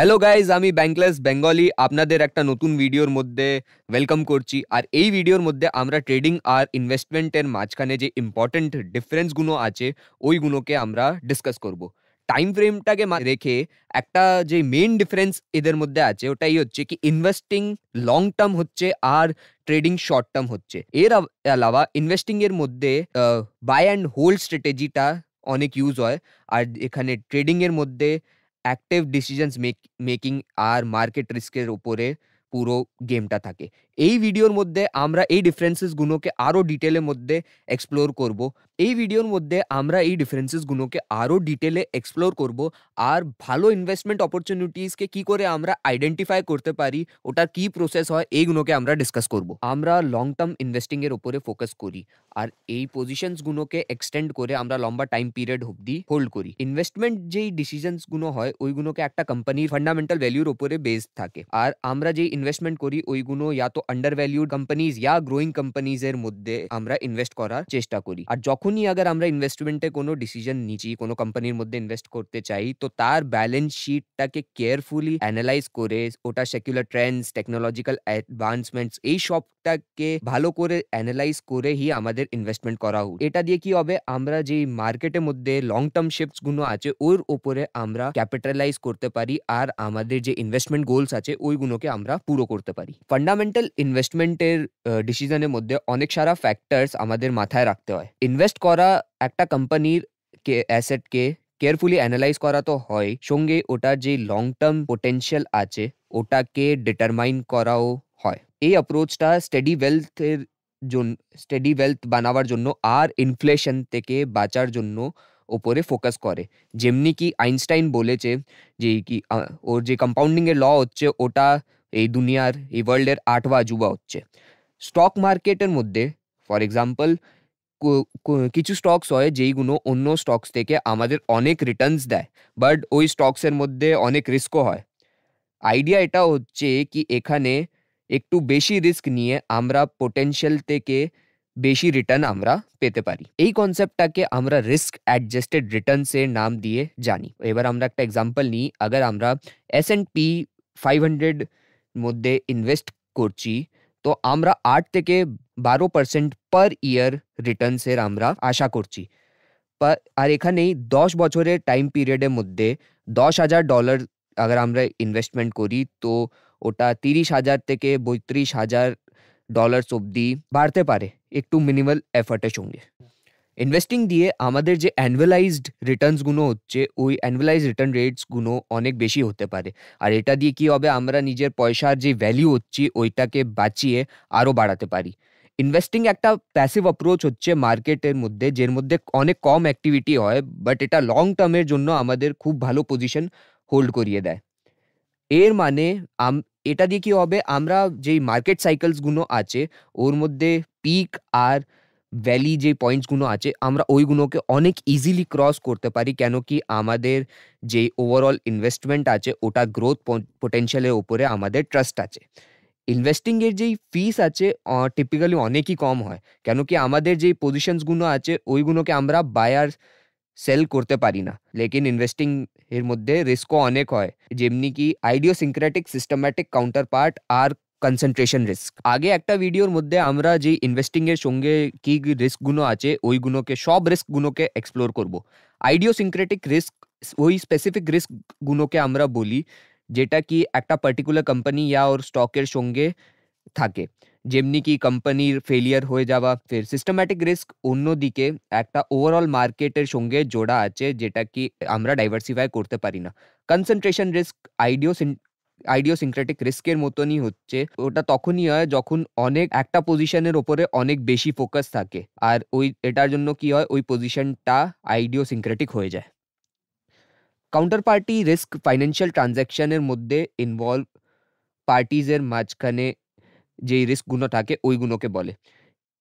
hello guys আমি ব্যাংকলেসBengali আপনাদের একটা নতুন ভিডিওর মধ্যে वेलकम করছি আর এই ভিডিওর মধ্যে আমরা ট্রেডিং আর ইনভেস্টমেন্ট এর মধ্যে যে ইম্পর্ট্যান্ট ডিফারেন্স গুলো আছে ওই গুণকে আমরা ডিসকাস করব টাইম ফ্রেমটাকে রেখে একটা যে মেইন ডিফারেন্স এদের মধ্যে আছে ওটাই হচ্ছে কি ইনভেস্টিং লং টার্ম হচ্ছে আর ট্রেডিং শর্ট টার্ম হচ্ছে এর علاوہ ইনভেস্টিং এর মধ্যে বাই এন্ড হোল স্ট্র্যাটেজিটা অনেক ইউজ হয় আর এখানে ট্রেডিং এর মধ্যে অ্যাক্টিভ ডিসিশন মেকিং আর মার্কেট রিস্কের উপরে পুরো গেমটা থাকে এই ভিডিওর মধ্যে আমরা এই ডিফারেন্সেস গুনকে আরো ডিটেইলে মধ্যে এক্সপ্লোর করব এই ভিডিওর মধ্যে আমরা এই ডিফারেন্সেস গুনকে আরো ডিটেইলে এক্সপ্লোর করব আর ভালো ইনভেস্টমেন্ট অপরচুনিটিস কে কি করে আমরা আইডেন্টিফাই করতে পারি ওটার কি প্রসেস হয় এই গুনকে আমরা ডিসকাস করব আমরা লং টার্ম ইনভেস্টিং এর উপরে ফোকাস করি আর এই পজিশন্স গুনকে এক্সটেন্ড করে আমরা লম্বা টাইম পিরিয়ড হপ দি হোল্ড করি ইনভেস্টমেন্ট যেই ডিসিশনস গুন হয় ওই গুনকে একটা কোম্পানির ফান্ডামেন্টাল ভ্যালুর উপরে बेस्ड থাকে আর আমরা যেই ইনভেস্টমেন্ট করি ওই গুনও যা আন্ডার ভ্যালিউড কোম্পানিজ ইয়া গ্রোয়িং কোম্পানিজ এর মধ্যে আমরা ইনভেস্ট করার চেষ্টা করি আর যখনই আগার আমরা ইনভেস্টমেন্টে কোনো ডিসিশন নিচ্ছি কোনো কোম্পানির মধ্যে ইনভেস্ট করতে চাই তো তার ব্যালেন্স শিটটাকে কেয়ারফুলি অ্যানালাইজ করে ওটা সেকুলার ট্রেন্ডস টেকনোলজিক্যাল অ্যাডভান্সমেন্টস এই সব প্রোডাক্টটাকে ভালো করে অ্যানালাইজ করেই আমাদের ইনভেস্টমেন্ট করা হোক এটা দিয়ে কি হবে আমরা যে মার্কেটের মধ্যে লং টার্ম শিফটস গুলো আছে ওর উপরে আমরা ক্যাপিটালাইজ করতে পারি আর আমাদের যে ইনভেস্টমেন্ট গোলস আছে ওইগুলোকে আমরা পুরো করতে পারি ফান্ডামেন্টাল ইনভেস্টমেন্টের ডিসিশনের মধ্যে অনেক সারা ফ্যাক্টরস আমাদের মাথায় রাখতে হয় ইনভেস্ট করা একটা কোম্পানির কে অ্যাসেটকে কেয়ারফুলি অ্যানালাইজ করা তো হয় সঙ্গে ওটার যে লং টার্ম পোটেনশিয়াল আছে ওটাকে ডিটারমাইন করাও হয় এই অ্যাপ্রোচটা স্টডি ওয়েলথ যে স্টডি ওয়েলথ বানানোর জন্য আর ইনফ্লেশন থেকে বাঁচার জন্য উপরে ফোকাস করে যেমন কি আইনস্টাইন বলেছে যে কি ওর যে কম্পাউন্ডিং এর ল হচ্ছে ওটা এই দুনিয়ার এই ওয়ার্ল্ড এর আটবা জুবো হচ্ছে স্টক মার্কেট এর মধ্যে ফর एग्जांपल কিছু স্টক্স হয় যেইগুনো অন্য স্টক্স থেকে আমাদের অনেক রিটার্নস দেয় বাট ওই স্টক্সের মধ্যে অনেক রিস্কও হয় আইডিয়া এটা হচ্ছে কি এখানে একটু বেশি রিস্ক নিয়ে আমরা পটেনশিয়াল থেকে বেশি রিটার্ন আমরা পেতে পারি এই কনসেপ্টটাকে আমরা রিস্ক অ্যাডজাস্টেড রিটার্ন সে নাম দিয়ে জানি এবারে আমরা একটা एग्जांपल ली अगर আমরা এস এন্ড পি 500 মুদে ইনভেস্ট করচি তো আমরা 8 থেকে 12% पर ईयर रिटर्न से हमरा आशा करची पर अरे का नहीं 10 বছরের টাইম পিরিয়ডে মুদে 10000 ডলার अगर हमरा इन्वेस्टमेंट कोरी तो ওটা 30000 থেকে 32000 ডলারস অবধি বাড়তে পারে একটু মিনিমাল এফর্টে চুকে ইনভেস্টিং দিয়ে আমাদের যে অ্যানুয়ালাইজড রিটার্নস গুণো হচ্ছে ওই অ্যানুয়ালাইজড রিটার্ন রেটস গুণো অনেক বেশি হতে পারে আর এটা দিয়ে কি হবে আমরা নিজের পয়সার যে ভ্যালু হচ্ছে ওইটাকে বাঁচিয়ে আরো বাড়াতে পারি ইনভেস্টিং একটা প্যাসিভ অ্যাপ্রোচ হচ্ছে মার্কেটের মুদে যে এর মুদে অনেক কম অ্যাক্টিভিটি হয় বাট এটা লং টার্মের জন্য আমাদের খুব ভালো পজিশন হোল্ড করিয়ে দেয় এর মানে আম এটা দিয়ে কি হবে আমরা যেই মার্কেট সাইকেলসগুলো আছে ওর মধ্যে পিক আর ভ্যালি যে পয়েন্টসগুলো আছে আমরা ওইগুলোকে অনেক ইজিলি ক্রস করতে পারি কেন কি আমাদের যে ওভারঅল ইনভেস্টমেন্ট আছে ওটা গ্রোথ পোটেনশিয়ালের ওপরে আমাদের ট্রাস্ট আছে ইনভেস্টিংয়ের যেই ফিস আছে টিপিক্যালি অনেকই কম হয় কেন কি আমাদের যেই পজিশনসগুলো আছে ওইগুলোকে আমরা বায়ার সেল করতে পারি না লেকিন ইনভেস্টিং এর মধ্যে রিস্কও অনেক হয় যেমনি কি আইডিওসিনক্রেটিক সিস্টেম্যাটিক কাউন্টার পার্ট আর কনসেন্ট্রেশন রিস্ক আগে একটা ভিডিওর মধ্যে আমরা যে ইনভেস্টিং এর সঙ্গে কি রিস্কগুলো আছে ওইগুলোকে সব রিস্কগুলোকে এক্সপ্লোর করব আইডিওসিনক্রেটিক রিস্ক ওই স্পেসিফিক রিস্কগুলোকে আমরা বলি যেটা কি একটা পার্টিকুলার কোম্পানি या और স্টকের সঙ্গে থাকে যেমনি কি কোম্পানির ফেলিয়ার হয়ে যাওয়া ফের সিস্টেম্যাটিক রিস্ক অন্যদিকে একটা ওভারঅল মার্কেটের সঙ্গে জোড়া আছে যেটা কি আমরা ডাইভার্সিফাই করতে পারি না কনসেন্ট্রেশন রিস্ক আইডিও আইডিও সিনক্রেটিক রিস্কের মতনই হচ্ছে ওটা তখনই হয় যখন অনেক একটা পজিশনের ওপরে অনেক বেশি ফোকাস থাকে আর ওই এটার জন্য কি হয় ওই পজিশনটা আইডিও সিনক্রেটিক হয়ে যায় কাউন্টার পার্টি রিস্ক ফাইন্যান্সিয়াল ট্রানজ্যাকশনের মধ্যে ইনভলভ পার্টিজের মাঝখানে ᱡᱮᱭ リ स्क गुनोটাকে ওই গুनोকে বলে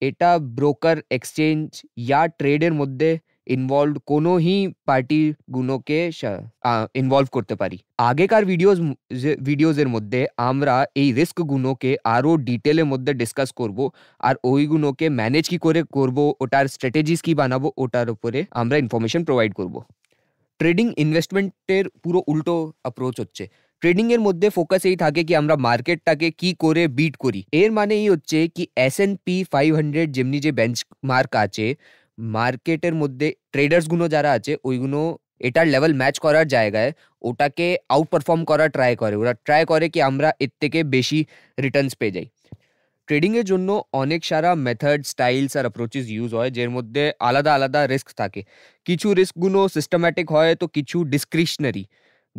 এটা ব্রোকার এক্সচেঞ্জ বা ট্রেডারর মধ্যে ইনভলভ কোনোহি পার্টি গুনোকে ইনভলভ করতে পারি আগেকার वीडियोस वीडियोसর মধ্যে আমরা এই রিস্ক গুনোকে আরো ডিটেইলে মধ্যে ডিসকাস করব আর ওই গুনোকে ম্যানেজ কি করে করব ওটার স্ট্র্যাটেজিস কি বানাবো ওটার উপরে আমরা ইনফরমেশন प्रोवाइड করব ট্রেডিং ইনভেস্টমেন্টের পুরো উল্টো অ্যাপ্রোচ হচ্ছে ট্রেডিংয়ের মধ্যে ফোকাস এই থাকে কি আমরা মার্কেটটাকে কি করে বিট করি এর মানে এই হচ্ছে কি S N P five hundred যেমনি যে বেঞ্চ মার্ক আছে মার্কেটের মধ্যে ট্রেডার্সগুলো যারা আছে ওইগুলো এটার লেভেল ম্যাচ করার জায়গায় ওটাকে আউট পারফর্ম করার ট্রাই করে ওরা ট্রাই করে কি আমরা এর থেকে বেশি রিটার্নস পেয়ে যাই ট্রেডিংয়ের জন্য অনেক সারা মেথড স্টাইলস আর অ্যাপ্রোচেস ইউজ হয় যের মধ্যে আলাদা আলাদা রিস্ক থাকে কিছু রিস্কগুলো সিস্টেম্যাটিক হয় তো কিছু ডিসক্রিশনারি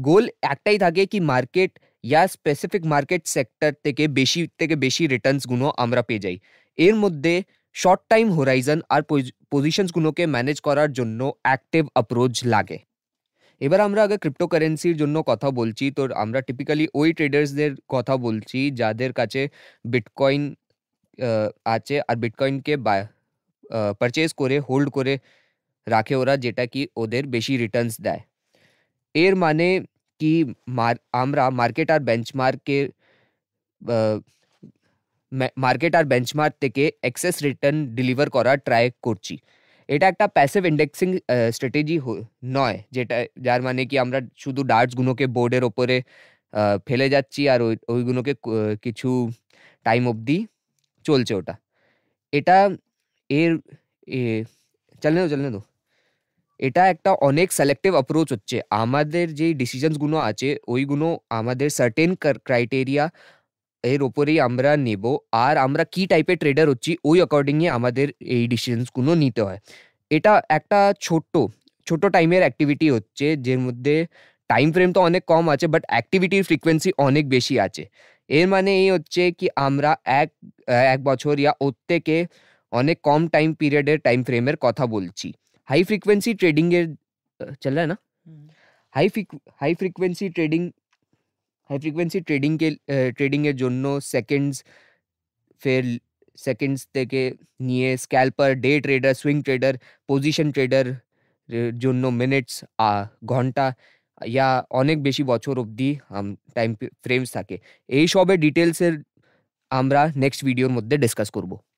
গোল একটাই থাকে কি মার্কেট ইয়া স্পেসিফিক মার্কেট সেক্টর থেকে বেশি থেকে বেশি রিটার্নসগুলো আমরা পেয়ে যাই এর মধ্যে শর্ট টাইম হোরাইজন আর পজিশনসগুলোকে ম্যানেজ করার জন্য অ্যাক্টিভ অ্যাপ্রোচ লাগে এবার আমরা আগে ক্রিপ্টোকারেন্সির জন্য কথা বলছি তো আমরা টিপিক্যালি ওই ট্রেডার্সদের কথা বলছি যাদের কাছে বিটকয়েন আছে আর বিটকয়েনকে পারচেজ করে হোল্ড করে রাখে ওরা যেটা কি ওদের বেশি রিটার্নস দেয় এয়ার মানে কি আমরা মার্কেট আর বেঞ্চমার্কের মার্কেট আর বেঞ্চমার্ক থেকে অ্যাক্সেস রিটার্ন ডেলিভার করা ট্রাইক কুরচি এটা একটা প্যাসিভ ইনডেক্সিং স্ট্র্যাটেজি নয় যেটা জার্মানি কি আমরা শুধু ডার츠 গুনোকে বোর্ডের উপরে ফেলে যাচ্ছি আর ওই গুনোকে কিছু টাইম অফ দি চলছে ওটা এটা এ চললে চললে এটা একটা অনেক সেলেক্টিভ অ্যাপ্রোচ হচ্ছে আমাদের যে ডিসিশনসগুলো আছে ওইগুলো আমাদের সার্টেন ক্রাইটেরিয়া এর ওপরেই আমরা নেব আর আমরা কি টাইপের ট্রেডার হচ্ছি ওই অ্যাকর্ডিংয়ে আমাদের এই ডিসিশনসগুলো নিতে হয় এটা একটা ছোট্ট ছোট টাইমের অ্যাক্টিভিটি হচ্ছে যের মধ্যে টাইম ফ্রেম তো অনেক কম আছে বাট অ্যাক্টিভিটির ফ্রিকোয়েন্সি অনেক বেশি আছে এর মানে এই হচ্ছে কি আমরা এক এক বছর ইয়া ওর থেকে অনেক কম টাইম পিরিয়ডের টাইম ফ্রেমের কথা বলছি हाई फ्रीक्वेंसी ट्रेडिंग चल रहा है ना high high frequency trading high frequency trading के ट्रेडिंग एर जो सेकेंड्स फिर सेकेंड्स देखे निये scalper day trader swing trader position trader जो मिनिट्स घंटा या अनेक बेसि बचर अब्दि टाइम फ्रेम्स थे सब डिटेल्स हमारा नेक्स्ट भिडियोर मध्य डिसकस करब